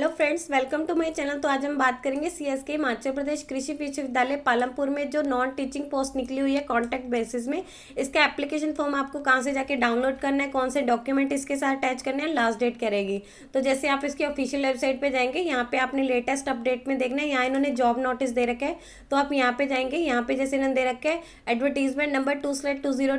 hello friends welcome to my channel तो आज हम बात करेंगे सीएसके हिमाचल प्रदेश कृषि विश्वविद्यालय पालमपुर में जो नॉन टीचिंग पोस्ट निकली हुई है कॉन्टैक्ट बेसिस में इसका एप्लीकेशन फॉर्म आपको कहाँ से जाके डाउनलोड करना है कौन से डॉक्यूमेंट इसके साथ अटैच करने हैं लास्ट डेट क्या रहेगी तो जैसे आप इसकी ऑफिशियल वेबसाइट पर जाएंगे यहाँ पे आपने लेटेस्ट अपडेट में देखना है यहाँ इन्होंने जॉब नोटिस दे रखा है तो आप यहाँ पे जाएंगे यहाँ पे जैसे इन्होंने दे रखा है advertisement number two slate two zero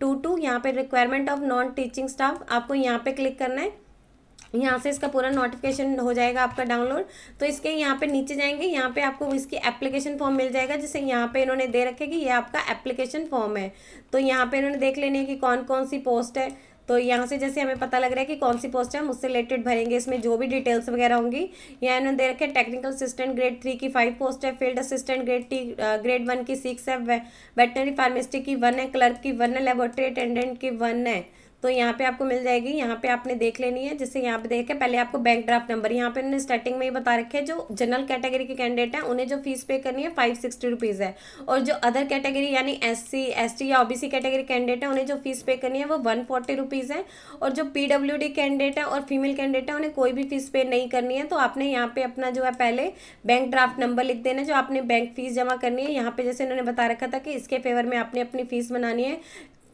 two two यहाँ पे requirement of non teaching staff आपको यहाँ पे क्लिक करना है यहाँ से इसका पूरा नोटिफिकेशन हो जाएगा आपका डाउनलोड तो इसके यहाँ पे नीचे जाएंगे यहाँ पे आपको इसकी एप्लीकेशन फॉर्म मिल जाएगा जिसे यहाँ पे इन्होंने दे रखे कि ये आपका एप्लीकेशन फॉर्म है तो यहाँ पे इन्होंने देख लेने की कौन कौन सी पोस्ट है तो यहाँ से जैसे हमें पता लग रहा है कि कौन सी पोस्ट है हम उससे रिलेटेड भरेंगे इसमें जो भी डिटेल्स वगैरह होंगी यहाँ इन्होंने दे रखे टेक्निकल असिस्टेंट ग्रेड थ्री की फाइव पोस्ट है field assistant grade T grade one की सिक्स है वेटनरी फार्मेस्टी की वन है क्लर्क की वन है लेबोरेटरी अटेंडेंट की वन है तो यहाँ पे आपको मिल जाएगी यहाँ पे आपने देख लेनी है जैसे यहाँ पे देख के पहले आपको बैंक ड्राफ्ट नंबर यहाँ पे उन्होंने स्टार्टिंग में ही बता रखे है जो जनरल कैटेगरी के कैंडिडेट हैं उन्हें जो फीस पे करनी है फाइव सिक्सटी रुपीज़ है और जो अदर कैटेगरी यानी एस सी एस टी या ओबीसी कैटेगरी कैंडिडेट है उन्हें जो फीस पे करनी है वो वन फोर्टी रुपीज़ है और जो पी डी कैंडिडेट है और फीमेल कैंडिडेट है उन्हें कोई भी फीस पे नहीं करनी है तो आपने यहाँ पे अपना जो है पहले बैंक ड्राफ्ट नंबर लिख देना जो आपने बैंक फीस जमा करनी है यहाँ पे जैसे उन्होंने बता रखा था कि इसके फेवर में आपने अपनी फीस बनानी है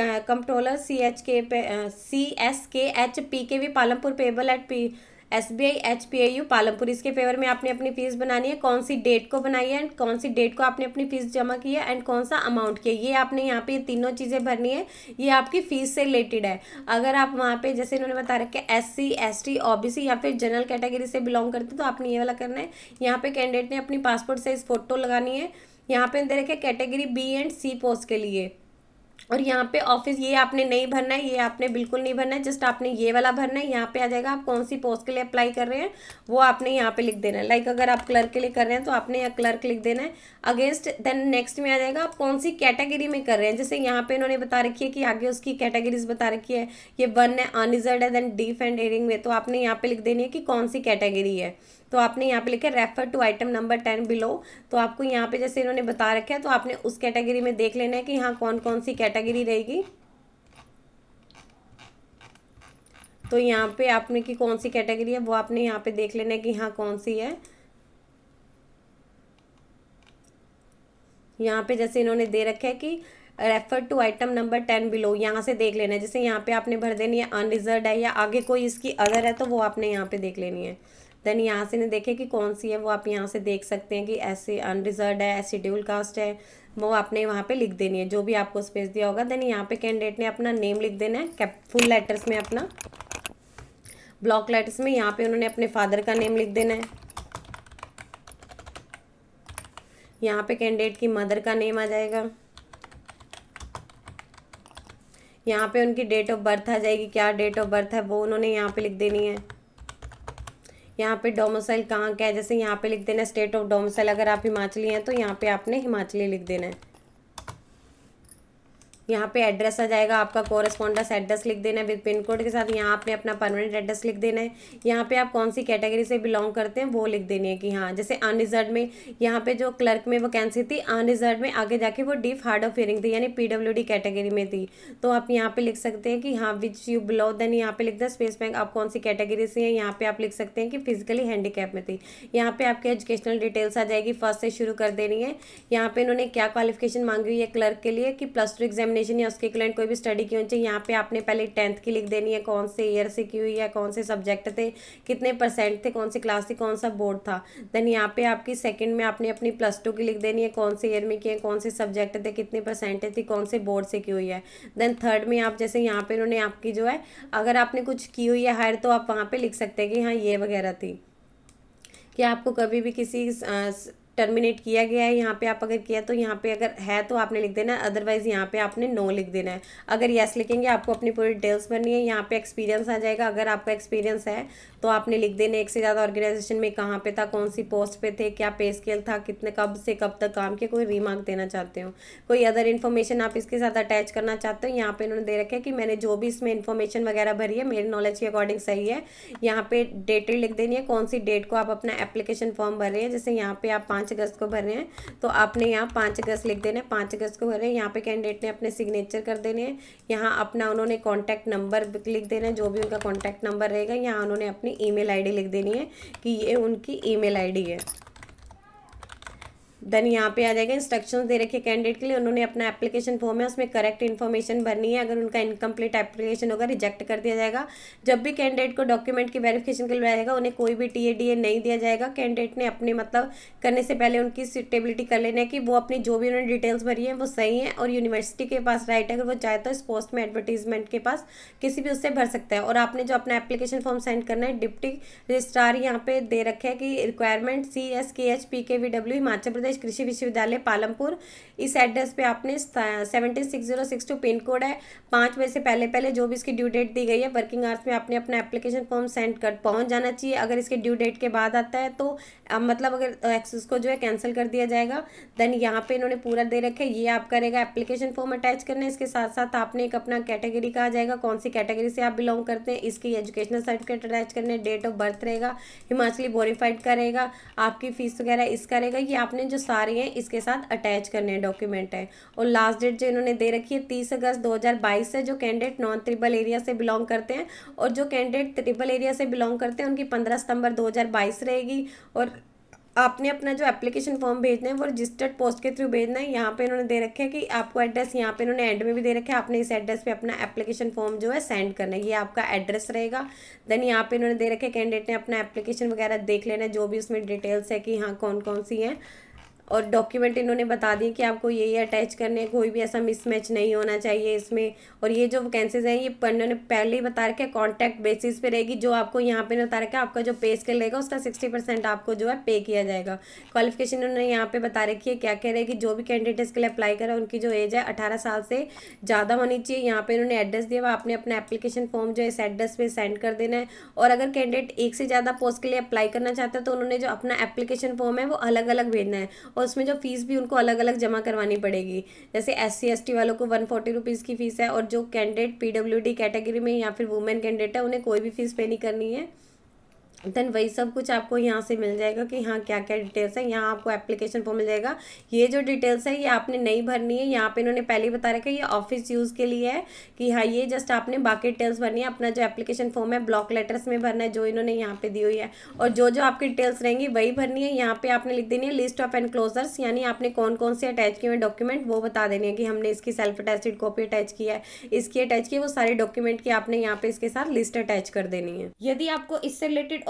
controller C H K C S K H P K V Palampur payable at P S B I H P I U Palampur इसके फेवर में आपने अपनी फीस बनानी है कौन सी डेट को बनाई है एंड कौन सी डेट को आपने अपनी फीस जमा की है एंड कौन सा अमाउंट किया ये आपने यहाँ पे तीनों चीज़ें भरनी है ये आपकी फीस से रिलेटेड है अगर आप वहाँ पे जैसे इन्होंने बता रखे S C S T O B C या फिर जनरल कैटेगरी से बिलोंग करते हैं तो आपने ये वाला करना है यहाँ पे कैंडिडेट ने अपनी पासपोर्ट साइज फ़ोटो लगानी है यहाँ पे दे रखे category B and C post के लिए और यहाँ पे ऑफिस ये आपने नहीं भरना है ये आपने बिल्कुल नहीं भरना है जस्ट आपने ये वाला भरना है यहाँ पे आ जाएगा आप कौन सी पोस्ट के लिए अप्लाई कर रहे हैं वो आपने यहाँ पे लिख देना है लाइक अगर आप क्लर्क के लिए कर रहे हैं तो आपने यहाँ क्लर्क लिख देना है अगेंस्ट देन नेक्स्ट में आ जाएगा आप कौन सी कैटेगरी में कर रहे हैं जैसे यहाँ पे इन्होंने बता रखी है कि आगे उसकी कैटेगरीज बता रखी है ये वन है अनरिजर्ड है देन डीफ एंड एयरिंग में तो आपने यहाँ पे लिख देनी है कि कौन सी कैटेगरी है तो आपने यहाँ पे लिखा है refer to item number ten below तो आपको यहाँ पे जैसे इन्होंने बता रखा है तो आपने उस कैटेगरी में देख लेना है कि यहाँ कौन कौन सी कैटेगरी रहेगी तो यहाँ पे आपने की कौन सी कैटेगरी है वो आपने यहाँ पे देख लेना है कि हाँ कौन सी है यहाँ पे जैसे इन्होंने दे रखा है कि refer to item number ten below यहाँ से देख लेना है जैसे यहाँ पे आपने भर देनी है अनरिजर्व है या आगे कोई इसकी अदर है तो वो आपने यहाँ पे देख लेनी है देन यहाँ से ने देखें कि कौन सी है वो आप यहाँ से देख सकते हैं कि ऐसे अनरिजर्व है ड्यूल कास्ट है वो आपने वहाँ पे लिख देनी है जो भी आपको स्पेस दिया होगा देन यहाँ पे कैंडिडेट ने अपना नेम लिख देना है कैप फुल लेटर्स में अपना ब्लॉक लेटर्स में यहाँ पे उन्होंने अपने फादर का नेम लिख देना है यहाँ पे कैंडिडेट की मदर का नेम आ जाएगा यहाँ पे उनकी डेट ऑफ बर्थ आ जाएगी क्या डेट ऑफ बर्थ है वो उन्होंने यहाँ पे लिख देनी है यहाँ पे डोमोसाइल कहाँ का है जैसे यहाँ पे लिख देना स्टेट ऑफ डोमोसाइल अगर आप हिमाचली हैं तो यहाँ पे आपने हिमाचली लिख देना है यहाँ पे एड्रेस आ जाएगा आपका कोरस्पॉन्डेंस एड्रेस लिख देना है विद पिन कोड के साथ यहाँ आपने अपना परमानेंट एड्रेस लिख देना है यहाँ पे आप कौन सी कैटेगरी से बिलोंग करते हैं वो लिख देनी है कि हाँ जैसे अनरिजर्व में यहाँ पे जो क्लर्क में वैकेंसी थी अनरिजर्व में आगे जाके वो डीफ हार्ड ऑफ हियरिंग थी यानी डी कैटेगरी में थी तो आप यहाँ पे लिख सकते हैं कि हाँ विच यू बिलो देन यहाँ पे लिख दें स्पेस बैंक आप कौन सी कैटेगरी से हैं यहाँ पे आप लिख सकते हैं कि फिजिकली हैंडीकैप में थी यहाँ पे आपके एजुकेशनल डिटेल्स आ जाएगी फर्स्ट से शुरू कर देनी है यहाँ पे इन्होंने क्या क्वालिफिकेशन मांगी हुई है क्लर्क के लिए कि प्लस टू एग्जाम एग्जामिनेशन या उसके क्लाइंट कोई भी स्टडी की होनी चाहिए यहाँ पे आपने पहले टेंथ की लिख देनी है कौन से ईयर से की हुई है कौन से सब्जेक्ट थे कितने परसेंट थे कौन सी क्लास थी कौन सा बोर्ड था देन यहाँ पे आपकी सेकंड में आपने अपनी प्लस टू की लिख देनी है कौन से ईयर में किए कौन से सब्जेक्ट थे कितने परसेंट थी कौन से बोर्ड से की हुई है देन थर्ड में आप जैसे यहाँ पर उन्होंने आपकी जो है अगर आपने कुछ की हुई है हायर तो आप वहाँ पर लिख सकते हैं कि हाँ ये वगैरह थी कि आपको कभी भी किसी टर्मिनेट किया गया है यहाँ पे आप अगर किया तो यहाँ पे अगर है तो आपने लिख देना है अदरवाइज़ यहाँ पे आपने नो लिख देना है अगर येस लिखेंगे आपको अपनी पूरी डिटेल्स भरनी है यहाँ पे एक्सपीरियंस आ जाएगा अगर आपका एक्सपीरियंस है तो आपने लिख देना एक से ज़्यादा ऑर्गेनाइजेशन में कहाँ पे था कौन सी पोस्ट पे थे क्या पे स्केल था कितने कब से कब तक काम किया कोई रिमार्क देना चाहते हो कोई अदर इन्फॉर्मेशन आप इसके साथ अटैच करना चाहते हो यहाँ पर इन्होंने दे रखा है कि मैंने जो भी इसमें इन्फॉर्मेशन वगैरह भरी है मेरे नॉलेज के अकॉर्डिंग सही है यहाँ पर डेटेड लिख देनी है कौन सी डेट को आप अपना एप्लीकेशन फॉर्म भर रहे हैं जैसे यहाँ पर आप पाँच पाँच अगस्त को भरने हैं तो आपने यहाँ पाँच अगस्त लिख देने पाँच अगस्त को भरे यहाँ पे कैंडिडेट ने अपने सिग्नेचर कर देने हैं यहाँ अपना उन्होंने कॉन्टैक्ट नंबर लिख देना है जो भी उनका कॉन्टैक्ट नंबर रहेगा यहाँ उन्होंने अपनी ई मेल लिख देनी है कि ये उनकी ई मेल है देन यहाँ पे आ जाएगा इंस्ट्रक्शन दे रखे कैंडिडेट के लिए उन्होंने अपना एप्लीकेशन फॉर्म है उसमें करेक्ट इन्फॉर्मेशन भरनी है अगर उनका इनकम्प्लीट एप्लीकेशन होगा रिजेक्ट कर दिया जाएगा जब भी कैंडिडेट को डॉक्यूमेंट की वेरिफिकेशन के लिए जाएगा उन्हें कोई भी टी ए नहीं दिया जाएगा कैंडिडेट ने अपने मतलब करने से पहले उनकी सुटेबिलिटी कर लेना है कि वो अपनी जो भी उन्होंने डिटेल्स भरी है वो सही है और यूनिवर्सिटी के पास राइट है अगर वो चाहे तो इस पोस्ट में एडवर्टीजमेंट के पास किसी भी उससे भर सकता है और आपने जो अपना एप्लीकेशन फॉर्म सेंड करना है डिप्टी रजिस्ट्रार यहाँ पे दे रखे है कि requirement C S K H P K V W Himachal Pradesh college Krishi Vishvavidyalaya Palampur इस एड्रेस पे आपने seventy six zero six two pin code है पाँच बजे से पहले पहले जो भी इसकी ड्यू डेट दी गई है वर्किंग आवर्स में आपने अपना एप्लीकेशन फॉर्म सेंड कर पहुँच जाना चाहिए अगर इसके ड्यू डेट के बाद आता है तो मतलब अगर एक्सेस को जो है कैंसिल कर दिया जाएगा देन यहाँ पे इन्होंने पूरा दे रखा है ये आप करेगा एप्लीकेशन फॉर्म अटैच करना इसके साथ साथ आपने एक अपना कैटेगरी कहा जाएगा कौन सी कैटेगरी से आप बिलोंग करते हैं इसकी एजुकेशनल सर्टिफिकेट अटैच करने डेट ऑफ बर्थ रहेगा हिमाचली बोरीफाइड करेगा आपकी फीस वगैरह इसका रहेगा ये आपने जो सारे हैं इसके साथ अटैच करने हैं डॉक्यूमेंट है और लास्ट डेट जो इन्होंने दे रखी है तीस अगस्त 2022 से जो कैंडिडेट नॉन ट्रिबल एरिया से बिलोंग करते हैं और जो कैंडिडेट ट्रिबल एरिया से बिलोंग करते हैं उनकी पंद्रह सितंबर 2022 रहेगी और आपने अपना जो एप्लीकेशन फॉर्म भेजना है वो रजिस्टर्ड पोस्ट के थ्रू भेजना है यहाँ पे इन्होंने दे रखे है कि आपको एड्रेस यहाँ पे इन्होंने एंड में भी दे रखा है आपने इस एड्रेस पे अपना एप्लीकेशन फॉर्म जो है सेंड करना है ये आपका एड्रेस रहेगा देन यहाँ पे इन्होंने दे रखे कैंडिडेट ने अपना एप्लीकेशन वगैरह देख लेना है जो भी उसमें डिटेल्स है कि हाँ कौन कौन सी हैं और डॉक्यूमेंट इन्होंने बता दिए कि आपको ये ये अटैच करने हैं कोई भी ऐसा मिसमैच नहीं होना चाहिए इसमें और ये जो वैकेंसीज हैं ये इन्होंने पहले ही बता रखा है कॉन्टैक्ट बेसिस पे रहेगी जो आपको यहाँ पे बता रखा है आपका जो पे स्केल रहेगा उसका सिक्सटी परसेंट आपको जो है पे किया जाएगा क्वालिफिकेशन उन्होंने यहाँ पर बता रखी है क्या कह रहे कि जो भी कैंडिडेट इसके लिए अप्लाई करा उनकी जो एज है अठारह साल से ज़्यादा होनी चाहिए यहाँ पर इन्होंने एड्रेस दिया आपने अपना एप्लीकेशन फॉर्म जो है इस एड्रेस पर सेंड कर देना है और अगर कैंडिडेट एक से ज़्यादा पोस्ट के लिए अप्लाई करना चाहता है तो उन्होंने जो अपना एप्लीकेशन फॉर्म है वो अलग अलग भेजना है और उसमें जो फ़ीस भी उनको अलग अलग जमा करवानी पड़ेगी जैसे एस सी वालों को वन फोर्टी रुपीज़ की फ़ीस है और जो candidate P W D category में या फिर वुमेन कैंडिडेट है उन्हें कोई भी फ़ीस पे नहीं करनी है देन वही सब कुछ आपको यहाँ से मिल जाएगा कि हाँ क्या क्या डिटेल्स है यहाँ आपको एप्लीकेशन फॉर्म मिल जाएगा ये जो डिटेल्स है ये आपने नहीं भरनी है यहाँ पे इन्होंने पहले ही बता रखा है ये ऑफिस यूज़ के लिए है कि हाँ ये जस्ट आपने बाकी डिटेल्स भरनी है अपना जो एप्लीकेशन फॉर्म है ब्लॉक लेटर्स में भरना है जो इन्होंने यहाँ पे दी हुई है और जो जो आपकी डिटेल्स रहेंगी वही भरनी है यहाँ पे आपने लिख देनी है लिस्ट ऑफ एनक्लोजर्स यानी आपने कौन कौन से अटैच किए हुए डॉक्यूमेंट वो बता देनी है कि हमने इसकी सेल्फ अटैचड कॉपी अटैच की है इसकी अटैच की है वो सारे डॉक्यूमेंट की आपने यहाँ पे इसके साथ लिस्ट अटैच कर देनी है यदि आपको इससे रिलेटेड